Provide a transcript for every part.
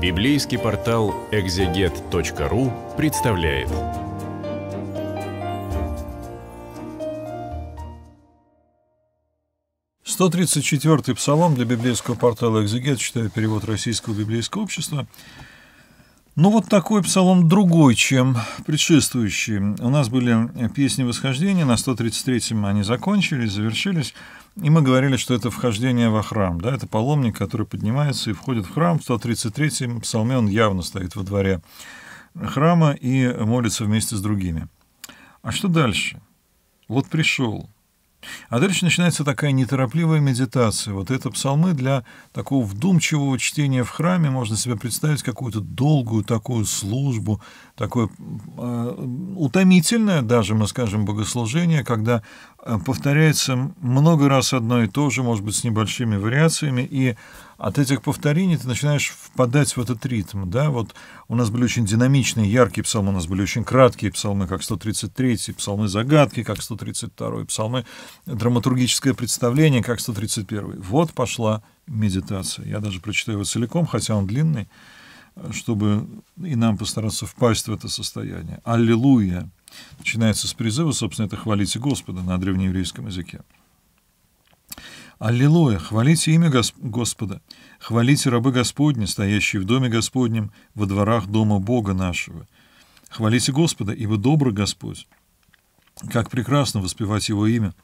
Библейский портал экзегет.ру представляет. Сто тридцать четвертый псалом для библейского портала «Экзегет», читаю перевод Российского библейского общества. Ну, вот такой псалом другой, чем предшествующий. У нас были песни восхождения, на 133-м они закончились, завершились, и мы говорили, что это вхождение во храм, да, это паломник, который поднимается и входит в храм, в 133-м псалме он явно стоит во дворе храма и молится вместе с другими. А что дальше? Вот пришел, а дальше начинается такая неторопливая медитация. Вот это псалмы для такого вдумчивого чтения в храме. Можно себе представить какую-то долгую такую службу, такое э, утомительное даже, мы скажем, богослужение, когда э, повторяется много раз одно и то же, может быть, с небольшими вариациями, и от этих повторений ты начинаешь впадать в этот ритм, да, вот у нас были очень динамичные, яркие псалмы, у нас были очень краткие псалмы, как 133, псалмы загадки, как 132, псалмы драматургическое представление, как 131. Вот пошла медитация. Я даже прочитаю его целиком, хотя он длинный, чтобы и нам постараться впасть в это состояние. Аллилуйя! Начинается с призыва, собственно, это «Хвалите Господа» на древнееврейском языке. Аллилуйя! Хвалите имя Гос Господа! Хвалите рабы Господни, стоящие в доме Господнем, во дворах дома Бога нашего! Хвалите Господа, ибо добрый Господь! Как прекрасно воспевать Его имя!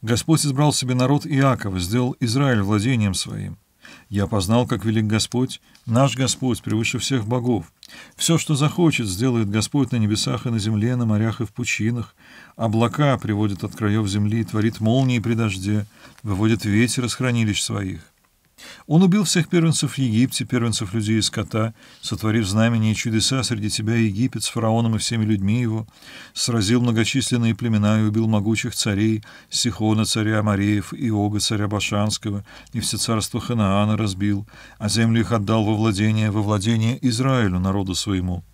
Господь избрал себе народ Иакова, сделал Израиль владением своим — я познал, как велик Господь, наш Господь, превыше всех богов. Все, что захочет, сделает Господь на небесах и на земле, на морях и в пучинах. Облака приводит от краев земли, творит молнии при дожде, выводит ветер из хранилищ своих. Он убил всех первенцев в Египте, первенцев людей и скота, сотворив знамения и чудеса среди тебя Египет с фараоном и всеми людьми его, сразил многочисленные племена и убил могучих царей, Сихона царя Амареев, Иога царя Башанского, и все царство Ханаана разбил, а землю их отдал во владение, во владение Израилю, народу своему».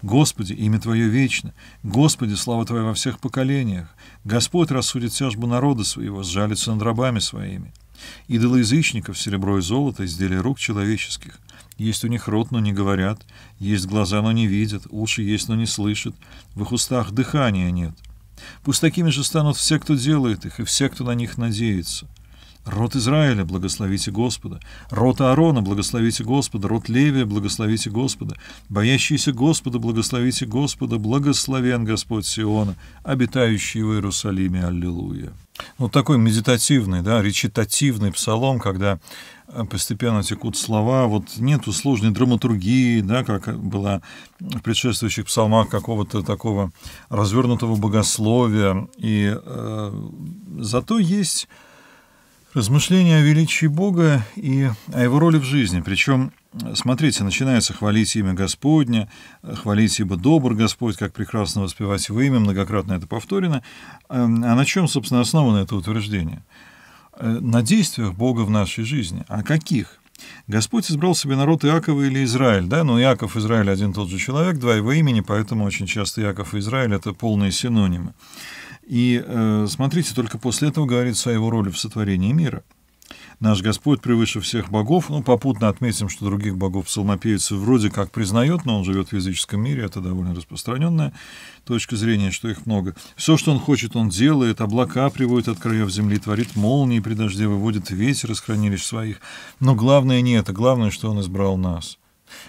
Господи, имя Твое вечно, Господи, слава Твоя во всех поколениях, Господь рассудит тяжбу народа своего, сжалится над рабами своими». Идолы язычников, серебро и золото — изделия рук человеческих. Есть у них рот, но не говорят, есть глаза, но не видят, уши есть, но не слышат, в их устах дыхания нет. Пусть такими же станут все, кто делает их, и все, кто на них надеется. Род Израиля, благословите Господа. Род Аарона, благословите Господа. Род Левия, благословите Господа. Боящиеся Господа, благословите Господа. Благословен Господь Сиона, обитающий в Иерусалиме. Аллилуйя вот ну, такой медитативный, да, речитативный псалом, когда э, постепенно текут слова, вот нету сложной драматургии, да, как было в предшествующих псалмах какого-то такого развернутого богословия, и э, зато есть размышления о величии Бога и о его роли в жизни, причем Смотрите, начинается «Хвалить имя Господня, «Хвалить ибо добр Господь», «Как прекрасно воспевать его имя», многократно это повторено. Эм, а на чем, собственно, основано это утверждение? Э, на действиях Бога в нашей жизни. А каких? Господь избрал себе народ Иакова или Израиль, да, но ну, Иаков, и Израиль один тот же человек, два его имени, поэтому очень часто Иаков и Израиль – это полные синонимы. И э, смотрите, только после этого говорится о его роли в сотворении мира наш Господь превыше всех богов. Ну, попутно отметим, что других богов псалмопевец вроде как признает, но он живет в физическом мире, это довольно распространенная точка зрения, что их много. Все, что он хочет, он делает, облака приводит от краев земли, творит молнии при дожде, выводит ветер из хранилищ своих. Но главное не это, главное, что он избрал нас.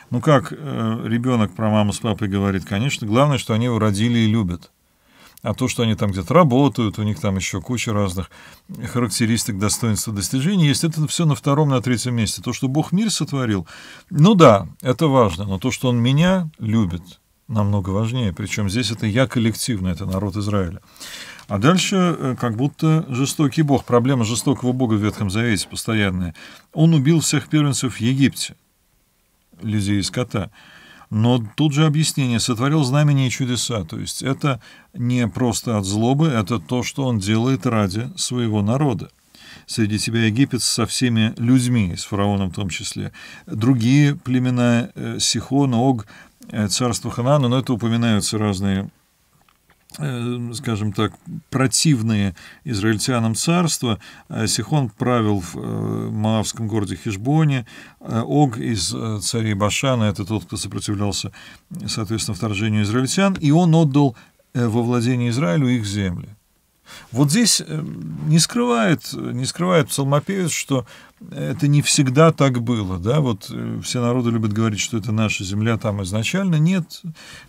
Ну, как э, ребенок про маму с папой говорит, конечно, главное, что они его родили и любят а то, что они там где-то работают, у них там еще куча разных характеристик, достоинств и достижений есть, это все на втором, на третьем месте. То, что Бог мир сотворил, ну да, это важно, но то, что Он меня любит, намного важнее. Причем здесь это я коллективно, это народ Израиля. А дальше э, как будто жестокий Бог. Проблема жестокого Бога в Ветхом Завете постоянная. Он убил всех первенцев в Египте, людей и скота. Но тут же объяснение «сотворил знамения и чудеса». То есть это не просто от злобы, это то, что он делает ради своего народа. Среди тебя Египет со всеми людьми, с фараоном в том числе. Другие племена э, Сихон, Ог, э, царство Ханана, но это упоминаются разные Э, скажем так, противные израильтянам царства. Э, Сихон правил в э, Маавском городе Хижбоне. Ог из царей Башана, это тот, кто сопротивлялся, соответственно, вторжению израильтян, и он отдал во владение Израилю их земли. Вот здесь не скрывает, не скрывает псалмопевец, что это не всегда так было, да, вот э, все народы любят говорить, что это наша земля там изначально, нет,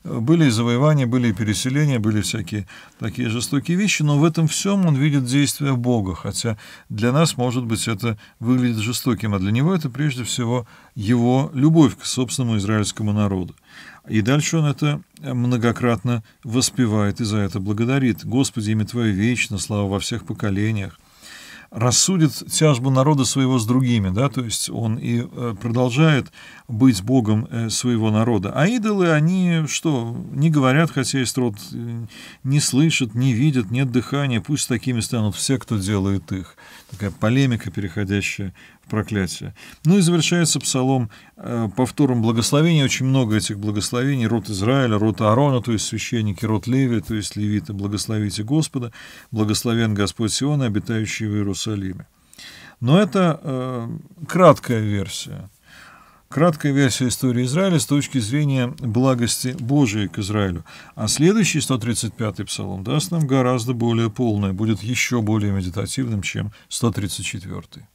были и завоевания, были и переселения, были всякие такие жестокие вещи, но в этом всем он видит действия Бога, хотя для нас, может быть, это выглядит жестоким, а для него это прежде всего его любовь к собственному израильскому народу. И дальше он это многократно воспевает и за это благодарит. «Господи, имя Твое вечно, слава во всех поколениях, рассудит тяжбу народа своего с другими, да, то есть он и э, продолжает быть богом э, своего народа. А идолы, они что, не говорят, хотя есть род, э, не слышат, не видят, нет дыхания, пусть такими станут все, кто делает их. Такая полемика, переходящая в проклятие. Ну и завершается псалом повтором благословения, очень много этих благословений, род Израиля, род Аарона, то есть священники, род Левия, то есть левиты, благословите Господа, благословен Господь Сиона, обитающий в Иерусалиме, Иерусалиме. Но это э, краткая версия. Краткая версия истории Израиля с точки зрения благости Божией к Израилю. А следующий 135-й псалом даст нам гораздо более полное, будет еще более медитативным, чем 134-й.